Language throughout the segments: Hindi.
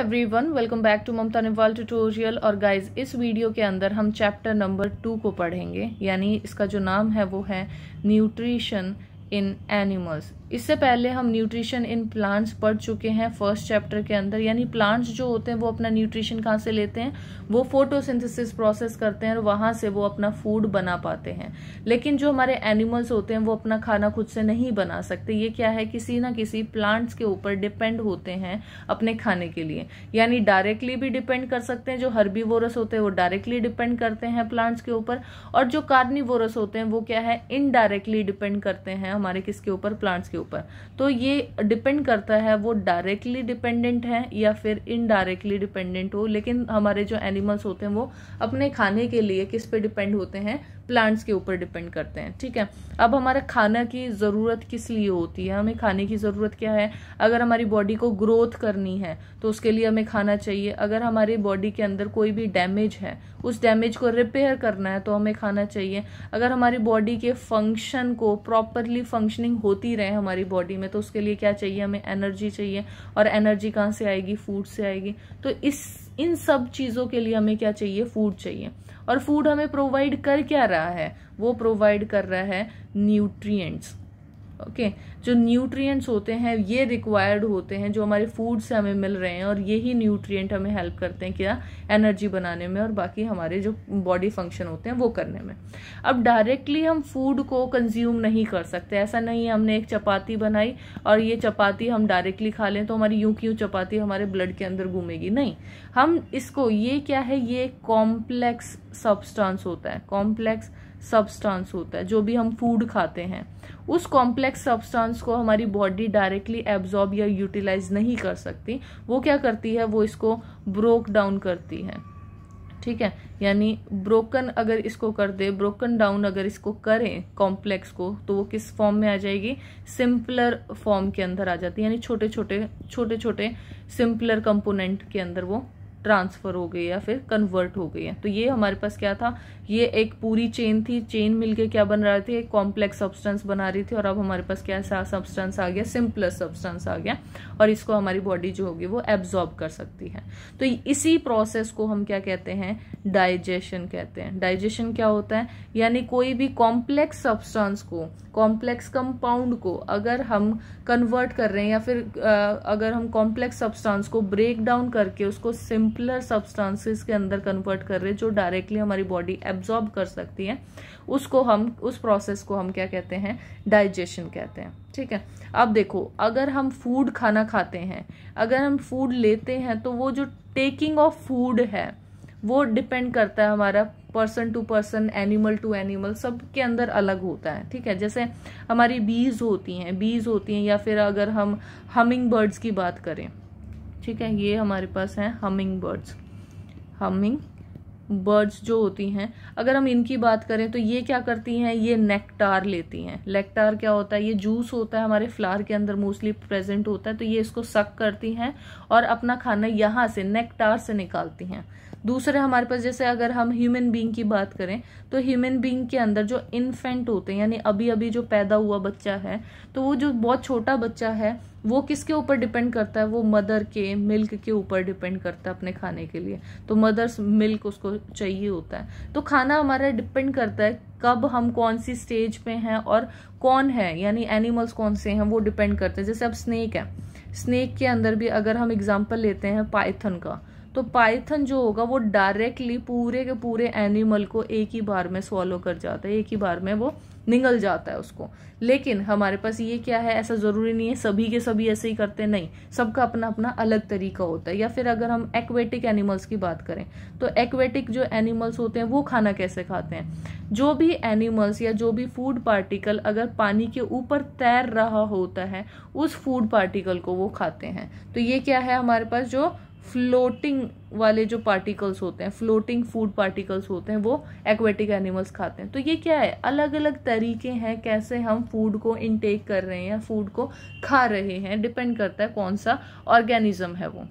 everyone welcome back to Mamta Niwal tutorial और गाइस इस वीडियो के अंदर हम चैप्टर नंबर टू को पढ़ेंगे यानी इसका जो नाम है वो है न्यूट्रिशन इन एनिमल्स इससे पहले हम न्यूट्रिशन इन प्लांट्स पढ़ चुके हैं फर्स्ट चैप्टर के अंदर यानी प्लांट्स जो होते हैं वो अपना न्यूट्रिशन कहाँ से लेते हैं वो फोटोसिंथेसिस प्रोसेस करते हैं और वहाँ से वो अपना फूड बना पाते हैं लेकिन जो हमारे एनिमल्स होते हैं वो अपना खाना खुद से नहीं बना सकते ये क्या है किसी ना किसी प्लांट्स के ऊपर डिपेंड होते हैं अपने खाने के लिए यानी डायरेक्टली भी डिपेंड कर सकते हैं जो हर्बीवोरस होते हैं वो डायरेक्टली डिपेंड करते हैं प्लांट्स के ऊपर और जो कार्निवोरस होते हैं वो क्या है इनडायरेक्टली डिपेंड करते हैं हमारे किसके ऊपर प्लांट्स के ऊपर तो ये डिपेंड करता है वो डायरेक्टली डिपेंडेंट है या फिर इनडायरेक्टली डिपेंडेंट हो लेकिन हमारे जो एनिमल्स होते हैं वो अपने खाने के लिए किस पे डिपेंड होते हैं प्लांट्स के ऊपर डिपेंड करते हैं ठीक है अब हमारा खाना की ज़रूरत किस लिए होती है हमें खाने की ज़रूरत क्या है अगर हमारी बॉडी को ग्रोथ करनी है तो उसके लिए हमें खाना चाहिए अगर हमारी बॉडी के अंदर कोई भी डैमेज है उस डैमेज को रिपेयर करना है तो हमें खाना चाहिए अगर हमारी बॉडी के फंक्शन को प्रॉपरली फंक्शनिंग होती रहे हमारी बॉडी में तो उसके लिए क्या चाहिए हमें एनर्जी चाहिए और एनर्जी कहाँ से आएगी फूड से आएगी तो इस इन सब चीज़ों के लिए हमें क्या चाहिए फूड चाहिए और फूड हमें प्रोवाइड कर क्या रहा है वो प्रोवाइड कर रहा है न्यूट्रिएंट्स ओके okay, जो न्यूट्रिएंट्स होते हैं ये रिक्वायर्ड होते हैं जो हमारे फूड से हमें मिल रहे हैं और यही न्यूट्रिएंट हमें हेल्प करते हैं क्या एनर्जी बनाने में और बाकी हमारे जो बॉडी फंक्शन होते हैं वो करने में अब डायरेक्टली हम फूड को कंज्यूम नहीं कर सकते ऐसा नहीं है हमने एक चपाती बनाई और ये चपाती हम डायरेक्टली खा लें तो हमारी यूं क्यों चपाती हमारे ब्लड के अंदर घूमेगी नहीं हम इसको ये क्या है ये कॉम्प्लेक्स सब्सटांस होता है कॉम्प्लेक्स सब्सटेंस होता है जो भी हम फूड खाते हैं उस कॉम्प्लेक्स सब्सटेंस को हमारी बॉडी डायरेक्टली एब्जॉर्ब या यूटिलाइज नहीं कर सकती वो क्या करती है वो इसको ब्रोक डाउन करती है ठीक है यानी ब्रोकन अगर इसको कर दे ब्रोकन डाउन अगर इसको करें कॉम्प्लेक्स को तो वो किस फॉर्म में आ जाएगी सिंपलर फॉर्म के अंदर आ जाती है यानी छोटे छोटे छोटे छोटे सिंपलर कंपोनेंट के अंदर वो ट्रांसफ़र हो गई या फिर कन्वर्ट हो गई है तो ये हमारे पास क्या था ये एक पूरी चेन थी चेन मिलके क्या बन रहा थी एक कॉम्प्लेक्स सब्सटेंस बना रही थी और अब हमारे पास क्या ऐसा सब्सटेंस आ गया सिंपलेस्ट सब्सटेंस आ गया और इसको हमारी बॉडी जो होगी वो एब्जॉर्ब कर सकती है तो इसी प्रोसेस को हम क्या कहते हैं डाइजेशन कहते हैं डाइजेशन क्या होता है यानी कोई भी कॉम्प्लेक्स सब्सटेंस को कॉम्प्लेक्स कंपाउंड को अगर हम कन्वर्ट कर रहे हैं या फिर अगर हम कॉम्प्लेक्स सब्सटेंस को ब्रेक डाउन करके उसको सिंपल सिंपलर सब्सटेंसेस के अंदर कन्वर्ट कर रहे हैं जो डायरेक्टली हमारी बॉडी एब्जॉर्ब कर सकती है उसको हम उस प्रोसेस को हम क्या कहते हैं डाइजेशन कहते हैं ठीक है अब देखो अगर हम फूड खाना खाते हैं अगर हम फूड लेते हैं तो वो जो टेकिंग ऑफ फूड है वो डिपेंड करता है हमारा person to person animal to animal सब के अंदर अलग होता है ठीक है जैसे हमारी बीज होती हैं बीज होती हैं या फिर अगर हम हमिंग बर्ड्स की बात करें ठीक है ये हमारे पास हैं हमिंग बर्ड्स हमिंग बर्ड्स जो होती हैं अगर हम इनकी बात करें तो ये क्या करती हैं ये नेक्टार लेती हैं नेक्टार क्या होता है ये जूस होता है हमारे फ्लावर के अंदर मोस्टली प्रेजेंट होता है तो ये इसको सक करती हैं और अपना खाना यहाँ से नेक्टार से निकालती हैं दूसरे हमारे पास जैसे अगर हम ह्यूमन बींग की बात करें तो ह्यूमन बींग के अंदर जो इन्फेंट होते हैं यानी अभी अभी जो पैदा हुआ बच्चा है तो वो जो बहुत छोटा बच्चा है वो किसके ऊपर डिपेंड करता है वो मदर के मिल्क के ऊपर डिपेंड करता है अपने खाने के लिए तो मदर्स मिल्क उसको चाहिए होता है तो खाना हमारा डिपेंड करता है कब हम कौन सी स्टेज पे हैं और कौन है यानी एनिमल्स कौन से हैं वो डिपेंड करते हैं जैसे अब स्नेक है स्नेक के अंदर भी अगर हम एग्जाम्पल लेते हैं पाइथन का तो पाइथन जो होगा वो डायरेक्टली पूरे के पूरे एनिमल को एक ही बार में सॉलो कर जाता है एक ही बार में वो निगल जाता है उसको लेकिन हमारे पास ये क्या है ऐसा ज़रूरी नहीं है सभी के सभी ऐसे ही करते नहीं सबका अपना अपना अलग तरीका होता है या फिर अगर हम एक्वेटिक एनिमल्स की बात करें तो एक्वेटिक जो एनिमल्स होते हैं वो खाना कैसे खाते हैं जो भी एनिमल्स या जो भी फूड पार्टिकल अगर पानी के ऊपर तैर रहा होता है उस फूड पार्टिकल को वो खाते हैं तो ये क्या है हमारे पास जो फ्लोटिंग वाले जो पार्टिकल्स होते हैं फ्लोटिंग फूड पार्टिकल्स होते हैं वो एक्वेटिक एनिमल्स खाते हैं तो ये क्या है अलग अलग तरीके हैं कैसे हम फूड को इनटेक कर रहे हैं फूड को खा रहे हैं डिपेंड करता है कौन सा ऑर्गेनिज्म है वो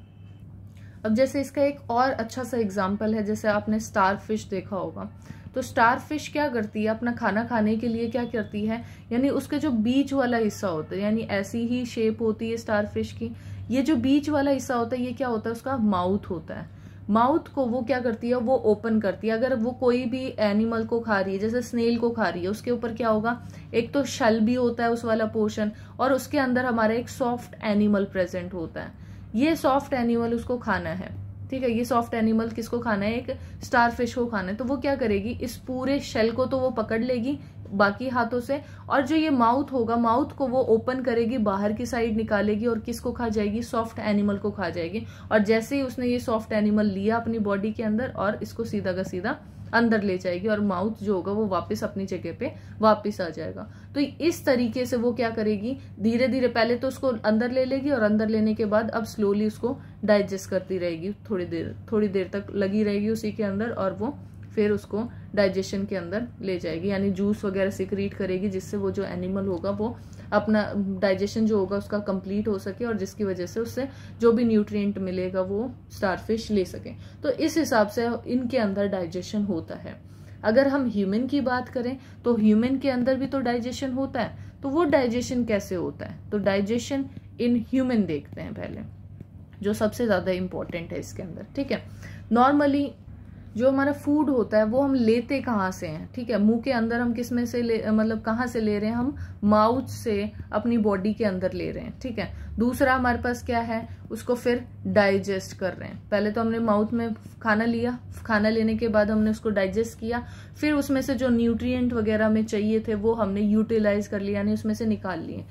अब जैसे इसका एक और अच्छा सा एग्जाम्पल है जैसे आपने स्टार फिश देखा होगा तो स्टार फिश क्या करती है अपना खाना खाने के लिए क्या करती है यानी उसके जो बीच वाला हिस्सा होता है यानी ऐसी ही शेप होती है स्टार फिश की ये जो बीच वाला हिस्सा होता है ये क्या होता है उसका माउथ होता है माउथ को वो क्या करती है वो ओपन करती है अगर वो कोई भी एनिमल को खा रही है जैसे स्नेल को खा रही है उसके ऊपर क्या होगा एक तो शल भी होता है उस वाला पोर्शन और उसके अंदर हमारा एक सॉफ्ट एनिमल प्रेजेंट होता है ये सॉफ्ट एनिमल उसको खाना है ठीक है ये सॉफ्ट एनिमल किसको खाना है एक स्टार फिश को खाना है तो वो क्या करेगी इस पूरे शेल को तो वो पकड़ लेगी बाकी हाथों से और जो ये माउथ होगा माउथ को वो ओपन करेगी बाहर की साइड निकालेगी और किसको खा जाएगी सॉफ्ट एनिमल को खा जाएगी और जैसे ही उसने ये सॉफ्ट एनिमल लिया अपनी बॉडी के अंदर और इसको सीधा का सीधा अंदर ले जाएगी और माउथ जो होगा वो वापस अपनी जगह पे वापस आ जाएगा तो इस तरीके से वो क्या करेगी धीरे धीरे पहले तो उसको अंदर ले लेगी और अंदर लेने के बाद अब स्लोली उसको डाइजेस्ट करती रहेगी थोड़ी देर थोड़ी देर तक लगी रहेगी उसी के अंदर और वो फिर उसको डाइजेशन के अंदर ले जाएगी यानी जूस वगैरह सिक्रीट करेगी जिससे वो जो एनिमल होगा वो अपना डाइजेशन जो होगा उसका कंप्लीट हो सके और जिसकी वजह से उससे जो भी न्यूट्रिएंट मिलेगा वो स्टारफिश ले सके तो इस हिसाब से इनके अंदर डाइजेशन होता है अगर हम ह्यूमन की बात करें तो ह्यूमन के अंदर भी तो डाइजेशन होता है तो वो डाइजेशन कैसे होता है तो डाइजेशन इन ह्यूमन देखते हैं पहले जो सबसे ज़्यादा इम्पॉर्टेंट है इसके अंदर ठीक है नॉर्मली जो हमारा फूड होता है वो हम लेते कहाँ से हैं ठीक है मुंह के अंदर हम किस में से ले मतलब कहाँ से ले रहे हैं हम माउथ से अपनी बॉडी के अंदर ले रहे हैं ठीक है दूसरा हमारे पास क्या है उसको फिर डाइजेस्ट कर रहे हैं पहले तो हमने माउथ में खाना लिया खाना लेने के बाद हमने उसको डाइजेस्ट किया फिर उसमें से जो न्यूट्रियट वगैरह हमें चाहिए थे वो हमने यूटिलाइज कर लिया यानी उसमें से निकाल लिए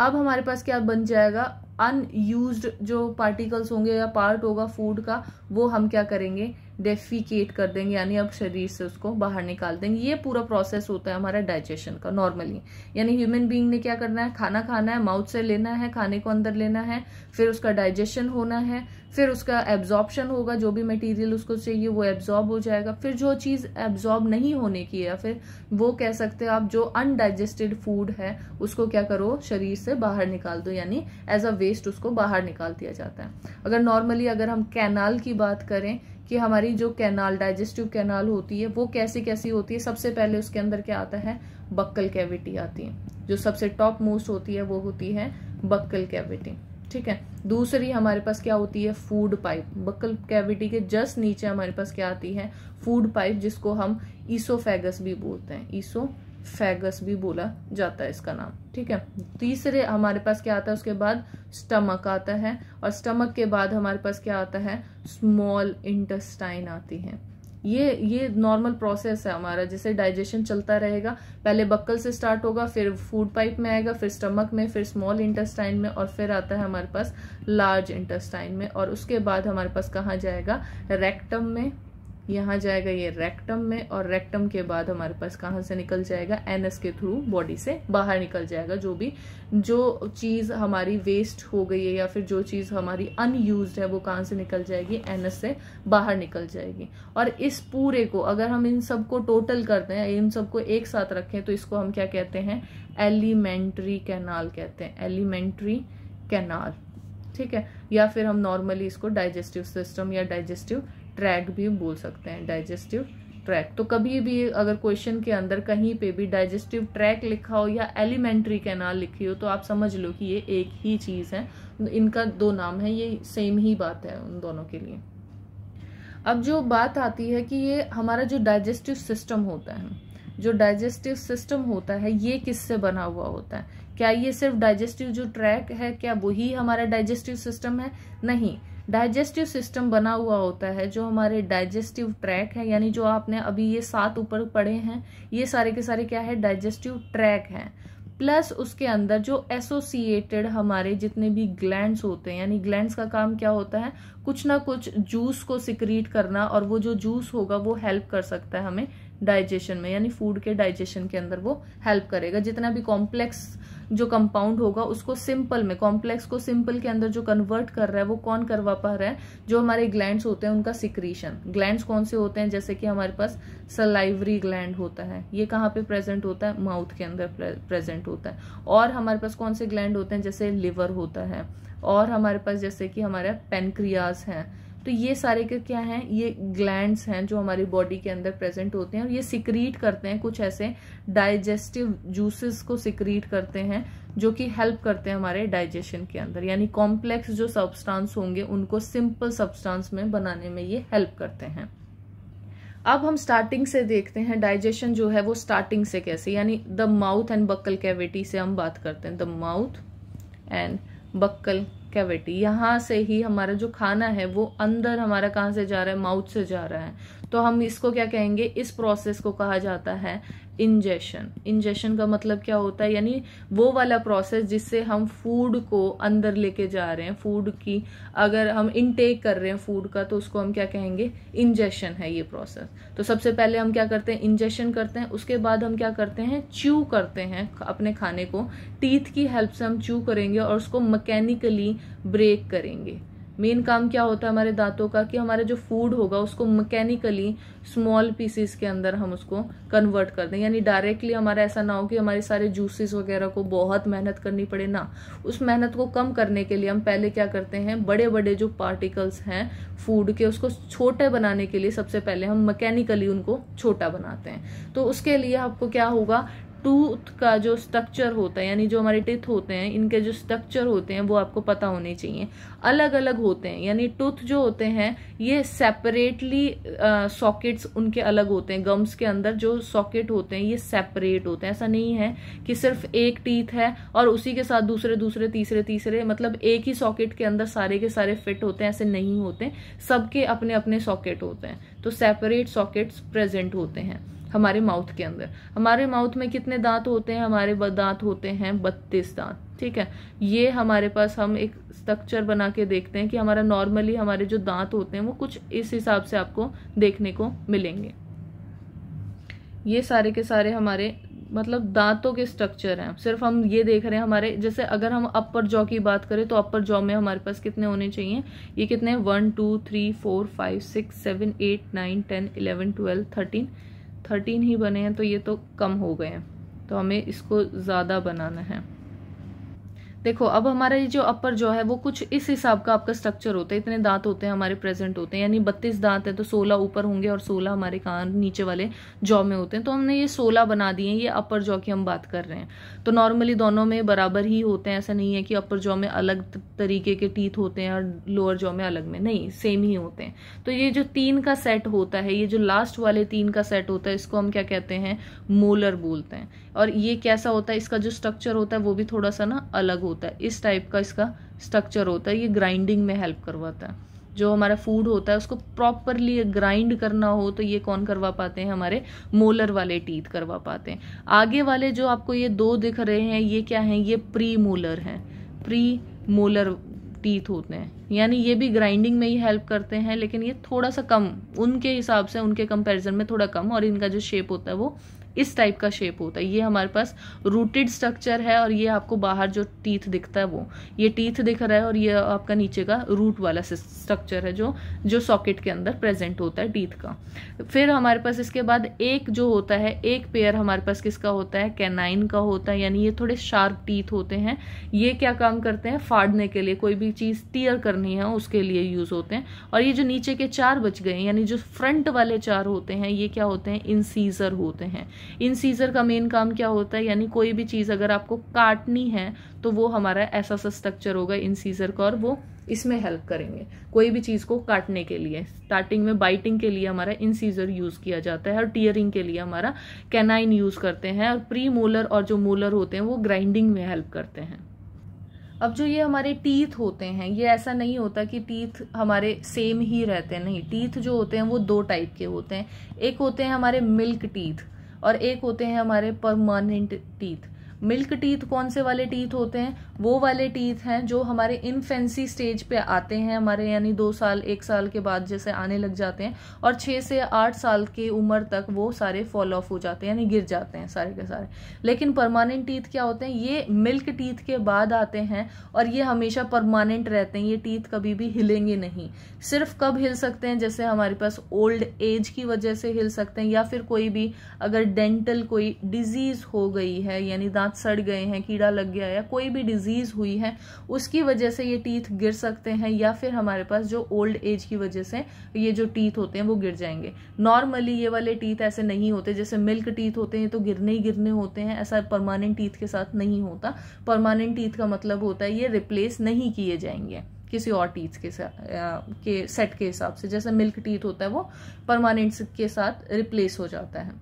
अब हमारे पास क्या बन जाएगा अनयूज जो पार्टिकल्स होंगे या पार्ट होगा फूड का वो हम क्या करेंगे डेफिकेट कर देंगे यानी अब शरीर से उसको बाहर निकाल देंगे ये पूरा प्रोसेस होता है हमारा डाइजेशन का नॉर्मली यानी ह्यूमन बींग ने क्या करना है खाना खाना है माउथ से लेना है खाने को अंदर लेना है फिर उसका डाइजेशन होना है फिर उसका एब्जॉर्बशन होगा जो भी मटेरियल उसको चाहिए वो एब्जॉर्ब हो जाएगा फिर जो चीज़ एब्जॉर्ब नहीं होने की या फिर वो कह सकते हो आप जो अनडाइजेस्टेड फूड है उसको क्या करो शरीर से बाहर निकाल दो यानी एज अ वेस्ट उसको बाहर निकाल दिया जाता है अगर नॉर्मली अगर हम कैनाल की बात करें कि हमारी जो कैनाल डाइजेस्टिव कैनाल होती है वो कैसी कैसी होती है सबसे पहले उसके अंदर क्या आता है बक्कल कैविटी आती है जो सबसे टॉप मोस्ट होती है वो होती है बक्कल कैविटी ठीक है दूसरी हमारे पास क्या होती है फूड पाइप बक्कल कैविटी के जस्ट नीचे हमारे पास क्या आती है फूड पाइप जिसको हम ईसोफेगस भी बोलते हैं ईसो फैगस भी बोला जाता है इसका नाम ठीक है तीसरे हमारे पास क्या आता है उसके बाद स्टमक आता है और स्टमक के बाद हमारे पास क्या आता है स्मॉल इंटेस्टाइन आती है ये ये नॉर्मल प्रोसेस है हमारा जैसे डाइजेशन चलता रहेगा पहले बक्कल से स्टार्ट होगा फिर फूड पाइप में आएगा फिर स्टमक में फिर स्मॉल इंटेस्टाइन में और फिर आता है हमारे पास लार्ज इंटेस्टाइन में और उसके बाद हमारे पास कहाँ जाएगा रेक्टम में यहाँ जाएगा ये रेक्टम में और रेक्टम के बाद हमारे पास कहाँ से निकल जाएगा एनएस के थ्रू बॉडी से बाहर निकल जाएगा जो भी जो चीज़ हमारी वेस्ट हो गई है या फिर जो चीज़ हमारी अनयूज है वो कहाँ से निकल जाएगी एनएस से बाहर निकल जाएगी और इस पूरे को अगर हम इन सबको टोटल करते हैं इन सबको एक साथ रखें तो इसको हम क्या कहते हैं एलिमेंट्री कैनाल कहते हैं एलिमेंट्री कैनाल ठीक है या फिर हम नॉर्मली इसको डाइजेस्टिव सिस्टम या डाइजेस्टिव ट्रैक भी बोल सकते हैं डाइजेस्टिव ट्रैक तो कभी भी अगर क्वेश्चन के अंदर कहीं पे भी डाइजेस्टिव ट्रैक लिखा हो या एलिमेंट्री कैनाल लिखी हो तो आप समझ लो कि ये एक ही चीज़ है इनका दो नाम है ये सेम ही बात है उन दोनों के लिए अब जो बात आती है कि ये हमारा जो डाइजेस्टिव सिस्टम होता है जो डाइजेस्टिव सिस्टम होता है ये किससे बना हुआ होता है क्या ये सिर्फ डाइजेस्टिव जो ट्रैक है क्या वही हमारा डाइजेस्टिव सिस्टम है नहीं डाइजेस्टिव सिस्टम बना हुआ होता है जो हमारे डाइजेस्टिव ट्रैक है यानी जो आपने अभी ये सात ऊपर पढ़े हैं ये सारे के सारे क्या है डाइजेस्टिव ट्रैक है प्लस उसके अंदर जो एसोसिएटेड हमारे जितने भी ग्लैंड्स होते हैं यानी ग्लैंड्स का काम क्या होता है कुछ ना कुछ जूस को सिक्रीट करना और वो जो जूस होगा वो हेल्प कर सकता है हमें डाइजेशन में यानी फूड के डाइजेशन के अंदर वो हेल्प करेगा जितना भी कॉम्प्लेक्स जो कंपाउंड होगा उसको सिंपल में कॉम्प्लेक्स को सिंपल के अंदर जो कन्वर्ट कर रहा है वो कौन करवा पा रहा है जो हमारे ग्लैंड होते हैं उनका सिक्रीशन ग्लैंड कौन से होते हैं जैसे कि हमारे पास सलाइवरी ग्लैंड होता है ये कहाँ पे प्रेजेंट होता है माउथ के अंदर प्रेजेंट होता है और हमारे पास कौन से ग्लैंड होते हैं जैसे लिवर होता है और हमारे पास जैसे कि हमारे पेनक्रियाज हैं तो ये सारे के क्या हैं ये ग्लैंड्स हैं जो हमारी बॉडी के अंदर प्रेजेंट होते हैं और ये सिक्रीट करते हैं कुछ ऐसे डाइजेस्टिव जूसेस को सिक्रीट करते हैं जो कि हेल्प करते हैं हमारे डाइजेशन के अंदर यानी कॉम्प्लेक्स जो सब्सटेंस होंगे उनको सिंपल सब्सटेंस में बनाने में ये हेल्प करते हैं अब हम स्टार्टिंग से देखते हैं डाइजेशन जो है वो स्टार्टिंग से कैसे यानी the mouth and buccal cavity से हम बात करते हैं the mouth and buccal cavity यहाँ से ही हमारा जो खाना है वो अंदर हमारा कहाँ से जा रहा है माउथ से जा रहा है तो हम इसको क्या कहेंगे इस प्रोसेस को कहा जाता है इंजेशन इंजेशन का मतलब क्या होता है यानी वो वाला प्रोसेस जिससे हम फूड को अंदर लेके जा रहे हैं फूड की अगर हम इनटेक कर रहे हैं फूड का तो उसको हम क्या कहेंगे इंजेशन है ये प्रोसेस तो सबसे पहले हम क्या करते हैं इंजेशन करते हैं उसके बाद हम क्या करते हैं च्यू करते हैं अपने खाने को टीथ की हेल्प से हम च्यू करेंगे और उसको मकैनिकली ब्रेक करेंगे मेन काम क्या होता है हमारे दांतों का कि हमारे जो फूड होगा उसको मैकेनिकली स्मॉल पीसीस के अंदर हम उसको कन्वर्ट कर दें यानी डायरेक्टली हमारा ऐसा ना हो कि हमारे सारे जूसेस वगैरह को बहुत मेहनत करनी पड़े ना उस मेहनत को कम करने के लिए हम पहले क्या करते हैं बड़े बड़े जो पार्टिकल्स हैं फूड के उसको छोटे बनाने के लिए सबसे पहले हम मैकेनिकली उनको छोटा बनाते हैं तो उसके लिए आपको क्या होगा टूथ का जो स्ट्रक्चर होता है यानी जो हमारे टिथ होते हैं इनके जो स्ट्रक्चर होते हैं वो आपको पता होने चाहिए अलग अलग होते हैं यानी टूथ जो होते हैं ये सेपरेटली सॉकेट्स उनके अलग होते हैं गम्स के अंदर जो सॉकेट होते हैं ये सेपरेट होते हैं ऐसा नहीं है कि सिर्फ एक टीथ है और उसी के साथ दूसरे दूसरे तीसरे तीसरे मतलब एक ही सॉकेट के अंदर सारे के सारे फिट होते हैं ऐसे नहीं होते सबके अपने अपने सॉकेट होते हैं तो सेपरेट सॉकेट्स प्रेजेंट होते हैं हमारे माउथ के अंदर हमारे माउथ में कितने दांत होते हैं हमारे दांत होते हैं बत्तीस दांत ठीक है ये हमारे पास हम एक स्ट्रक्चर बना के देखते हैं कि हमारा नॉर्मली हमारे जो दांत होते हैं वो कुछ इस हिसाब से आपको देखने को मिलेंगे ये सारे के सारे हमारे मतलब दांतों के स्ट्रक्चर हैं सिर्फ हम ये देख रहे हैं हमारे जैसे अगर हम अपर जॉ की बात करें तो अपर जॉ में हमारे पास कितने होने चाहिए ये कितने one two three four five six seven eight nine ten eleven twelve thirteen thirteen ही बने हैं तो ये तो कम हो गए हैं तो हमें इसको ज़्यादा बनाना है देखो अब हमारा ये जो अपर जॉ है वो कुछ इस हिसाब का आपका स्ट्रक्चर होता है इतने दांत होते हैं हमारे प्रेजेंट होते हैं यानी बत्तीस दांत है तो सोलह ऊपर होंगे और सोलह हमारे कान नीचे वाले जॉ में होते हैं तो हमने ये सोलह बना दिए ये अपर जॉ की हम बात कर रहे हैं तो नॉर्मली दोनों में बराबर ही होते हैं ऐसा नहीं है कि अपर जॉ में अलग तरीके के टीथ होते हैं और लोअर जॉ में अलग में नहीं सेम ही होते हैं तो ये जो तीन का सेट होता है ये जो लास्ट वाले तीन का सेट होता है इसको हम क्या कहते हैं मोलर बोलते हैं और ये कैसा होता है इसका जो स्ट्रक्चर होता है वो भी थोड़ा सा ना अलग होता होता है इस टाइप का इसका स्ट्रक्चर होता है ये ग्राइंडिंग में हेल्प करवाता है जो हमारा फूड होता है उसको प्रॉपरली ग्राइंड करना हो तो ये कौन करवा पाते हैं हमारे मोलर वाले टीथ करवा पाते हैं आगे वाले जो आपको ये दो दिख रहे हैं ये क्या हैं ये प्री मोलर हैं प्री मोलर टीथ होते हैं यानी ये भी ग्राइंडिंग में ही हेल्प करते हैं लेकिन ये थोड़ा सा कम उनके हिसाब से उनके कंपैरिजन में थोड़ा कम और इनका जो शेप होता है वो इस टाइप का शेप होता है ये हमारे पास रूटेड स्ट्रक्चर है और ये आपको बाहर जो टीथ दिखता है वो ये टीथ दिख रहा है और ये आपका नीचे का रूट वाला स्ट्रक्चर है जो जो सॉकेट के अंदर प्रेजेंट होता है टीथ का फिर हमारे पास इसके बाद एक जो होता है एक पेयर हमारे पास किसका होता है कैनाइन का होता है यानी ये थोड़े शार्प टीथ होते हैं ये क्या काम करते हैं फाड़ने के लिए कोई भी चीज़ टीयर करनी है उसके लिए यूज़ होते हैं और ये जो नीचे के चार बच गए यानी जो फ्रंट वाले चार होते हैं ये क्या होते हैं इंसीजर होते हैं इंसीजर का मेन काम क्या होता है यानी कोई भी चीज़ अगर आपको काटनी है तो वो हमारा ऐसा सा स्ट्रक्चर होगा इंसीजर का और वो इसमें हेल्प करेंगे कोई भी चीज़ को काटने के लिए स्टार्टिंग में बाइटिंग के लिए हमारा इंसीजर यूज़ किया जाता है और टीयरिंग के लिए हमारा कैनाइन यूज़ करते हैं और प्री मोलर और जो मोलर होते हैं वो ग्राइंडिंग में हेल्प करते हैं अब जो ये हमारे टीथ होते हैं ये ऐसा नहीं होता कि टीथ हमारे सेम ही रहते हैं नहीं टीथ जो होते हैं वो दो टाइप के होते हैं एक होते हैं हमारे मिल्क टीथ और एक होते हैं हमारे परमानेंट टीथ मिल्क टीथ कौन से वाले टीथ होते हैं वो वाले टीथ हैं जो हमारे इनफेंसी स्टेज पे आते हैं हमारे यानी दो साल एक साल के बाद जैसे आने लग जाते हैं और छः से आठ साल की उम्र तक वो सारे फॉल ऑफ हो जाते हैं यानी गिर जाते हैं सारे के सारे लेकिन परमानेंट टीथ क्या होते हैं ये मिल्क टीथ के बाद आते हैं और ये हमेशा परमानेंट रहते हैं ये टीथ कभी भी हिलेंगे नहीं सिर्फ कब हिल सकते हैं जैसे हमारे पास ओल्ड एज की वजह से हिल सकते हैं या फिर कोई भी अगर डेंटल कोई डिजीज हो गई है यानी दांत सड़ गए हैं कीड़ा लग गया है या कोई भी डिजीज डिजीज़ हुई है उसकी वजह से ये टीथ गिर सकते हैं या फिर हमारे पास जो ओल्ड एज की वजह से ये जो टीथ होते हैं वो गिर जाएंगे नॉर्मली ये वाले टीथ ऐसे नहीं होते जैसे मिल्क टीथ होते हैं तो गिरने ही गिरने होते हैं ऐसा परमानेंट टीथ के साथ नहीं होता परमानेंट टीथ का मतलब होता है ये रिप्लेस नहीं किए जाएंगे किसी और टीथ के साथ के सेट के हिसाब से जैसे मिल्क टीथ होता है वो परमानेंट के साथ रिप्लेस हो जाता है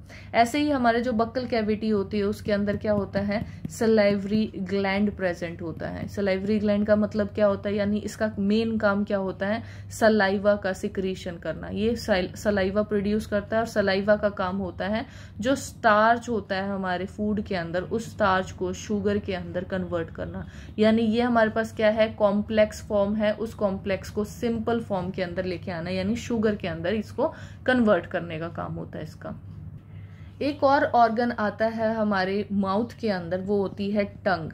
ऐसे ही हमारे जो बक्कल कैविटी होती है उसके अंदर क्या होता है सलाइवरी ग्लैंड प्रेजेंट होता है सलाइवरी ग्लैंड का मतलब क्या होता है यानी इसका मेन काम क्या होता है सलाइवा का सिक्रीशन करना ये सलाइवा प्रोड्यूस करता है और सलाइवा का काम होता है जो स्टार्च होता है हमारे फूड के अंदर उस स्टार्च को शुगर के अंदर कन्वर्ट करना यानी ये हमारे पास क्या है कॉम्प्लेक्स फॉर्म है उस कॉम्प्लेक्स को सिंपल फॉर्म के अंदर लेके आना यानी शुगर के अंदर इसको कन्वर्ट करने का काम होता है इसका एक और ऑर्गन आता है हमारे माउथ के अंदर वो होती है टंग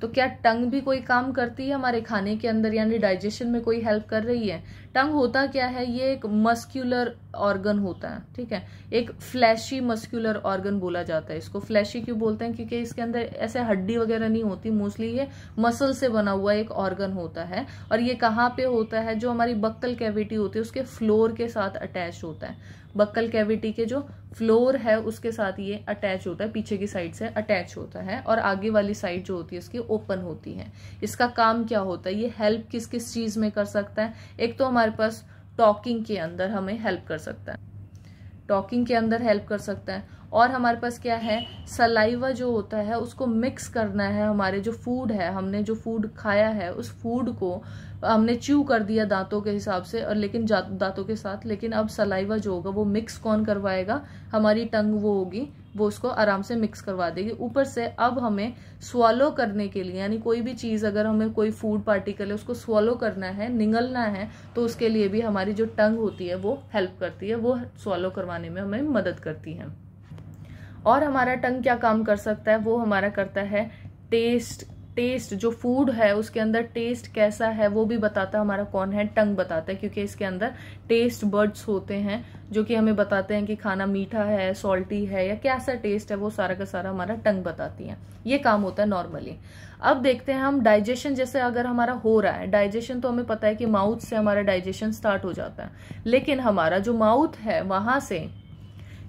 तो क्या टंग भी कोई काम करती है हमारे खाने के अंदर यानी डाइजेशन में कोई हेल्प कर रही है टंग होता क्या है ये एक मस्क्यूलर ऑर्गन होता है ठीक है एक फ्लैशी मस्क्यूलर ऑर्गन बोला जाता है इसको फ्लैशी क्यों बोलते हैं क्योंकि इसके अंदर ऐसे हड्डी वगैरह नहीं होती मोस्टली ये मसल से बना हुआ एक ऑर्गन होता है और ये कहाँ पे होता है जो हमारी बक्कल कैविटी होती है उसके फ्लोर के साथ अटैच होता है बक्कल कैविटी के जो फ्लोर है उसके साथ ये अटैच होता है पीछे की साइड से अटैच होता है और आगे वाली साइड जो होती है उसकी ओपन होती है इसका काम क्या होता है ये हेल्प किस किस चीज़ में कर सकता है एक तो हमारे हमारे पास टॉकिंग के अंदर हमें हेल्प कर सकता है टॉकिंग के अंदर हेल्प कर सकता है और हमारे पास क्या है सलाइवा जो होता है उसको मिक्स करना है हमारे जो फूड है हमने जो फूड खाया है उस फूड को हमने च्यू कर दिया दांतों के हिसाब से और लेकिन दांतों के साथ लेकिन अब सलाइवा जो होगा वो मिक्स कौन करवाएगा हमारी टंग वो होगी वो उसको आराम से मिक्स करवा देगी ऊपर से अब हमें स्वॉलो करने के लिए यानी कोई भी चीज़ अगर हमें कोई फूड पार्टिकल है उसको स्वॉलो करना है निगलना है तो उसके लिए भी हमारी जो टंग होती है वो हेल्प करती है वो स्वॉलो करवाने में हमें मदद करती है और हमारा टंग क्या काम कर सकता है वो हमारा करता है टेस्ट टेस्ट जो फूड है उसके अंदर टेस्ट कैसा है वो भी बताता है हमारा कौन है टंग बताता है क्योंकि इसके अंदर टेस्ट बर्ड्स होते हैं जो कि हमें बताते हैं कि खाना मीठा है सॉल्टी है या कैसा टेस्ट है वो सारा का सारा हमारा टंग बताती है ये काम होता है नॉर्मली अब देखते हैं हम डाइजेशन जैसे अगर हमारा हो रहा है डाइजेशन तो हमें पता है कि माउथ से हमारा डाइजेशन स्टार्ट हो जाता है लेकिन हमारा जो माउथ है वहां से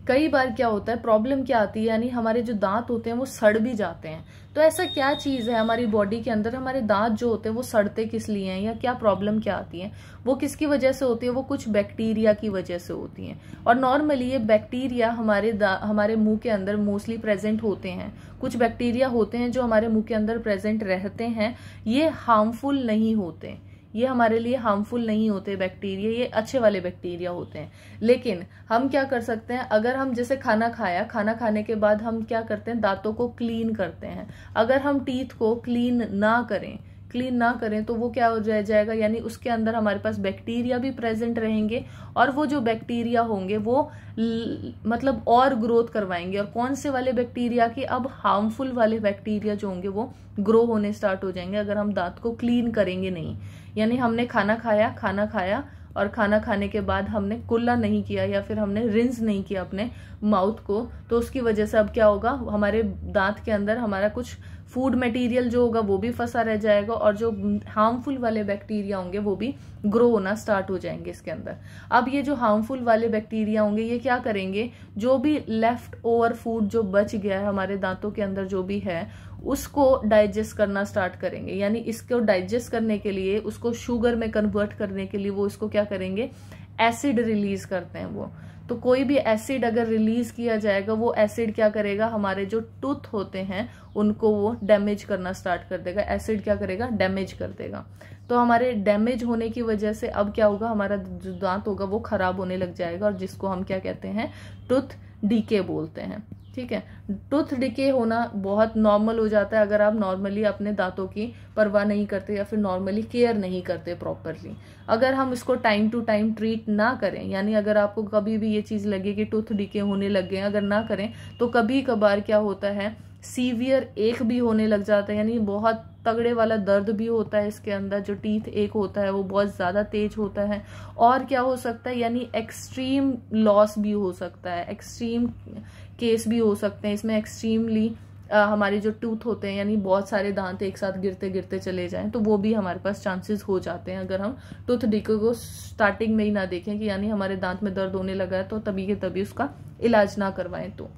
कई बार क्या होता है प्रॉब्लम क्या आती है यानी हमारे जो दांत होते हैं वो सड़ भी जाते हैं तो ऐसा क्या चीज़ है हमारी बॉडी के अंदर हमारे दांत जो होते हैं वो सड़ते किस लिए हैं या क्या प्रॉब्लम क्या आती है वो किसकी वजह से होती है वो कुछ बैक्टीरिया की वजह से होती हैं और नॉर्मली ये बैक्टीरिया हमारे हमारे मुंह के अंदर मोस्टली प्रेजेंट होते हैं कुछ बैक्टीरिया होते हैं जो हमारे मुंह के अंदर प्रेजेंट रहते हैं ये हार्मफुल नहीं होते ये हमारे लिए हार्मफुल नहीं होते बैक्टीरिया ये अच्छे वाले बैक्टीरिया होते हैं लेकिन हम क्या कर सकते हैं अगर हम जैसे खाना खाया खाना खाने के बाद हम क्या करते हैं दांतों को क्लीन करते हैं अगर हम टीथ को क्लीन ना करें क्लीन ना करें तो वो क्या हो जाए जाएगा यानी उसके अंदर हमारे पास बैक्टीरिया भी प्रेजेंट रहेंगे और वो जो बैक्टीरिया होंगे वो मतलब और ग्रोथ करवाएंगे और कौन से वाले बैक्टीरिया के अब हार्मफुल वाले बैक्टीरिया जो होंगे वो ग्रो होने स्टार्ट हो जाएंगे अगर हम दांत को क्लीन करेंगे नहीं यानी हमने खाना खाया खाना खाया और खाना खाने के बाद हमने कुल्ला नहीं किया या फिर हमने रिंस नहीं किया अपने माउथ को तो उसकी वजह से अब क्या होगा हमारे दांत के अंदर हमारा कुछ फूड मटेरियल जो होगा वो भी फंसा रह जाएगा और जो हार्मफुल वाले बैक्टीरिया होंगे वो भी ग्रो होना स्टार्ट हो जाएंगे इसके अंदर अब ये जो हार्मफुल वाले बैक्टीरिया होंगे ये क्या करेंगे जो भी लेफ्ट ओवर फूड जो बच गया है हमारे दांतों के अंदर जो भी है उसको डाइजेस्ट करना स्टार्ट करेंगे यानी इसको डाइजेस्ट करने के लिए उसको शुगर में कन्वर्ट करने के लिए वो इसको क्या करेंगे एसिड रिलीज करते हैं वो तो कोई भी एसिड अगर रिलीज किया जाएगा वो एसिड क्या करेगा हमारे जो टूथ होते हैं उनको वो डैमेज करना स्टार्ट कर देगा एसिड क्या करेगा डैमेज कर देगा तो हमारे डैमेज होने की वजह से अब क्या होगा हमारा जो दांत होगा वो खराब होने लग जाएगा और जिसको हम क्या कहते हैं टूथ डीके बोलते हैं ठीक है टूथ डिके होना बहुत नॉर्मल हो जाता है अगर आप नॉर्मली अपने दांतों की परवाह नहीं करते या फिर नॉर्मली केयर नहीं करते प्रॉपरली अगर हम इसको टाइम टू टाइम ट्रीट ना करें यानी अगर आपको कभी भी ये चीज़ लगे कि टूथ डिके होने लग गए अगर ना करें तो कभी कभार क्या होता है सीवियर एक भी होने लग जाता है यानी बहुत तगड़े वाला दर्द भी होता है इसके अंदर जो टीथ एक होता है वो बहुत ज़्यादा तेज होता है और क्या हो सकता है यानी एक्सट्रीम लॉस भी हो सकता है एक्सट्रीम केस भी हो सकते हैं इसमें एक्सट्रीमली हमारे जो टूथ होते हैं यानी बहुत सारे दांत एक साथ गिरते गिरते चले जाएं तो वो भी हमारे पास चांसेस हो जाते हैं अगर हम टूथ डीको को स्टार्टिंग में ही ना देखें कि यानी हमारे दांत में दर्द होने लगा है तो तभी के तभी उसका इलाज ना करवाएं तो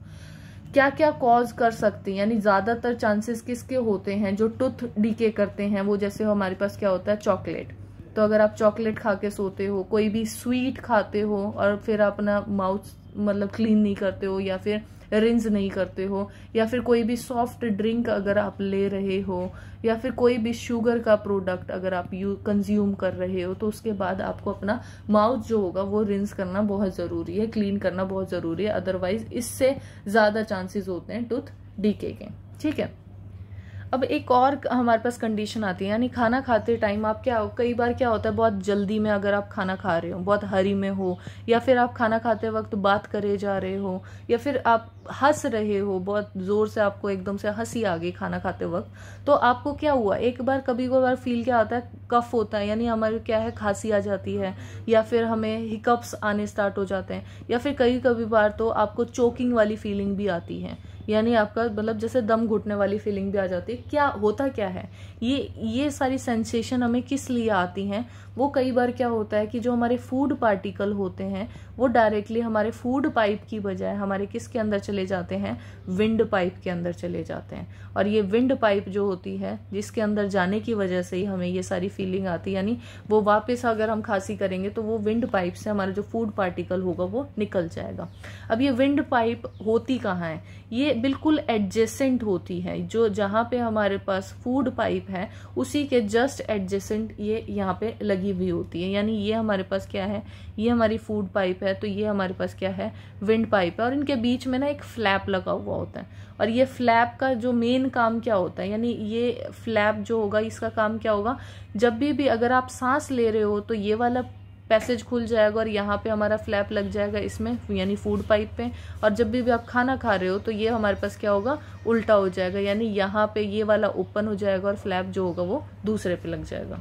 क्या क्या कॉज कर सकते हैं यानी ज़्यादातर चांसेस किसके होते हैं जो टूथ डीके करते हैं वो जैसे हमारे पास क्या होता है चॉकलेट तो अगर आप चॉकलेट खा के सोते हो कोई भी स्वीट खाते हो और फिर अपना माउथ मतलब क्लीन नहीं करते हो या फिर रिंस नहीं करते हो या फिर कोई भी सॉफ्ट ड्रिंक अगर आप ले रहे हो या फिर कोई भी शुगर का प्रोडक्ट अगर आप यू कंज्यूम कर रहे हो तो उसके बाद आपको अपना माउथ जो होगा वो रिंस करना बहुत ज़रूरी है क्लीन करना बहुत ज़रूरी है अदरवाइज इससे ज़्यादा चांसेस होते हैं टूथ डीके के ठीक है अब एक और हमारे पास कंडीशन आती है यानी खाना खाते टाइम आप क्या कई बार क्या होता है बहुत जल्दी में अगर आप खाना खा रहे हो बहुत हरी में हो या फिर आप खाना खाते वक्त बात करे जा रहे हो या फिर आप हंस रहे हो बहुत ज़ोर से आपको एकदम से हंसी आ गई खाना खाते वक्त तो आपको क्या हुआ एक बार कभी कभार फील क्या आता है कफ होता है यानी हमारे क्या है खांसी आ जाती है या फिर हमें हिकअप्स आने स्टार्ट हो जाते हैं या फिर कभी कभी बार तो आपको चोकिंग वाली फीलिंग भी आती है यानी आपका मतलब जैसे दम घुटने वाली फीलिंग भी आ जाती है क्या होता क्या है ये ये सारी सेंसेशन हमें किस लिए आती हैं वो कई बार क्या होता है कि जो हमारे फूड पार्टिकल होते हैं वो डायरेक्टली हमारे फूड पाइप की बजाय हमारे किसके अंदर चले जाते हैं विंड पाइप के अंदर चले जाते हैं और ये विंड पाइप जो होती है जिसके अंदर जाने की वजह से ही हमें ये सारी फीलिंग आती है यानी वो वापस अगर हम खांसी करेंगे तो वो विंड पाइप से हमारा जो फूड पार्टिकल होगा वो निकल जाएगा अब ये विंड पाइप होती कहाँ है ये बिल्कुल एडजेसेंट होती है जो जहाँ पे हमारे पास फूड पाइप है उसी के जस्ट एडजेसेंट ये यहाँ पे लगी हुई होती है यानी ये हमारे पास क्या है ये हमारी फूड पाइप है है तो ये हमारे पास क्या है विंड पाइप है और इनके बीच में ना एक फ्लैप लगा हुआ होता है और ये फ्लैप का जो मेन काम क्या होता है यानी ये फ्लैप जो होगा इसका काम क्या होगा जब भी भी अगर आप सांस ले रहे हो तो ये वाला पैसेज खुल जाएगा और यहाँ पे हमारा फ्लैप लग जाएगा इसमें यानी फूड पाइप पे और जब भी भी आप खाना खा रहे हो तो ये हमारे पास क्या होगा उल्टा हो जाएगा यानी यहाँ पे ये वाला ओपन हो जाएगा और फ्लैप जो होगा वो दूसरे पे लग जाएगा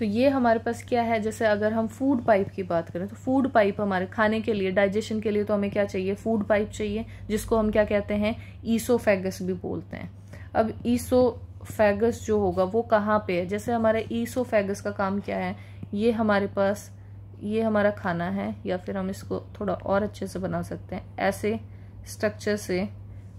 तो ये हमारे पास क्या है जैसे अगर हम फूड पाइप की बात करें तो फूड पाइप हमारे खाने के लिए डाइजेशन के लिए तो हमें क्या चाहिए फूड पाइप चाहिए जिसको हम क्या कहते हैं ईसोफेगस भी बोलते हैं अब ईसोफेगस जो होगा वो कहाँ पे है जैसे हमारे ईसोफेगस का काम क्या है ये हमारे पास ये हमारा खाना है या फिर हम इसको थोड़ा और अच्छे से बना सकते हैं ऐसे स्ट्रक्चर से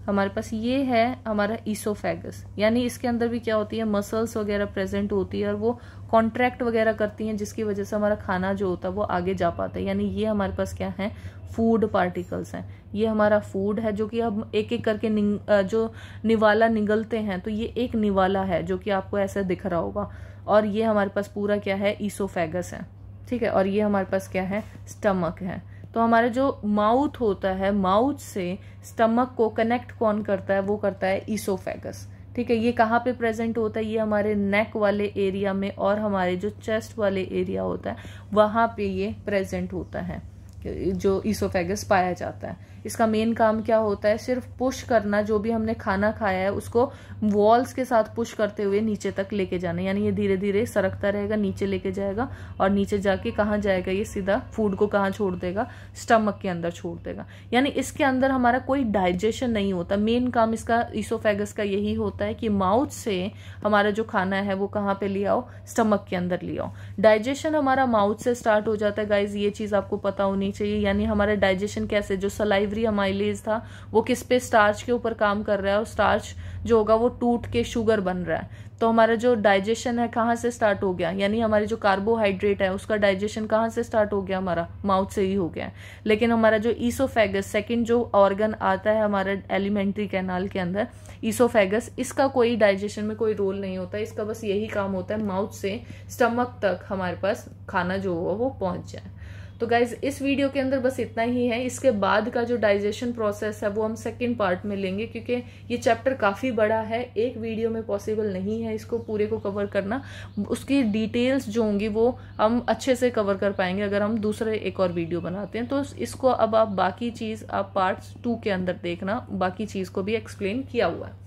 हमारे पास ये है हमारा ईसोफेगस यानी इसके अंदर भी क्या होती है मसल्स वगैरह प्रेजेंट होती है और वो कॉन्ट्रैक्ट वगैरह करती हैं जिसकी वजह से हमारा खाना जो होता है वो आगे जा पाता है यानी ये हमारे पास क्या है फूड पार्टिकल्स हैं ये हमारा फूड है जो कि हम एक एक करके निग, जो निवाला निगलते हैं तो ये एक निवाला है जो कि आपको ऐसा दिख रहा होगा और ये हमारे पास पूरा क्या है ईसोफेगस है ठीक है और ये हमारे पास क्या है स्टमक है तो हमारा जो माउथ होता है माउथ से स्टमक को कनेक्ट कौन करता है वो करता है ईसोफेगस ठीक है ये कहाँ पे प्रेजेंट होता है ये हमारे नेक वाले एरिया में और हमारे जो चेस्ट वाले एरिया होता है वहाँ पे ये प्रेजेंट होता है जो ईसोफेगस पाया जाता है इसका मेन काम क्या होता है सिर्फ पुश करना जो भी हमने खाना खाया है उसको वॉल्स के साथ पुश करते हुए नीचे तक लेके जाना यानी ये धीरे धीरे सरकता रहेगा नीचे लेके जाएगा और नीचे जाके कहाँ जाएगा ये सीधा फूड को कहाँ छोड़ देगा स्टमक के अंदर छोड़ देगा यानी इसके अंदर हमारा कोई डाइजेशन नहीं होता मेन काम इसका ईसोफेगस का यही होता है कि माउथ से हमारा जो खाना है वो कहाँ पे ले आओ स्टमक के अंदर ले आओ डाइजेशन हमारा माउथ से स्टार्ट हो जाता है गाइज ये चीज़ आपको पता होनी चाहिए यानी हमारा डाइजेशन कैसे जो सलाई सेवरी अमाइलेज था वो किस पे स्टार्च के ऊपर काम कर रहा है और स्टार्च जो होगा वो टूट के शुगर बन रहा है तो हमारा जो डाइजेशन है कहाँ से स्टार्ट हो गया यानी हमारे जो कार्बोहाइड्रेट है उसका डाइजेशन कहाँ से स्टार्ट हो गया हमारा माउथ से ही हो गया लेकिन हमारा जो ईसोफेगस सेकेंड जो ऑर्गन आता है हमारा एलिमेंट्री कैनाल के अंदर ईसोफेगस इसका कोई डाइजेशन में कोई रोल नहीं होता इसका बस यही काम होता है माउथ से स्टमक तक हमारे पास खाना जो हुआ वो पहुंच जाए तो गाइज इस वीडियो के अंदर बस इतना ही है इसके बाद का जो डाइजेशन प्रोसेस है वो हम सेकेंड पार्ट में लेंगे क्योंकि ये चैप्टर काफ़ी बड़ा है एक वीडियो में पॉसिबल नहीं है इसको पूरे को कवर करना उसकी डिटेल्स जो होंगी वो हम अच्छे से कवर कर पाएंगे अगर हम दूसरे एक और वीडियो बनाते हैं तो इसको अब आप बाकी चीज़ आप पार्ट टू के अंदर देखना बाकी चीज़ को भी एक्सप्लेन किया हुआ है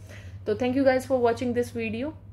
तो thank you guys for watching this video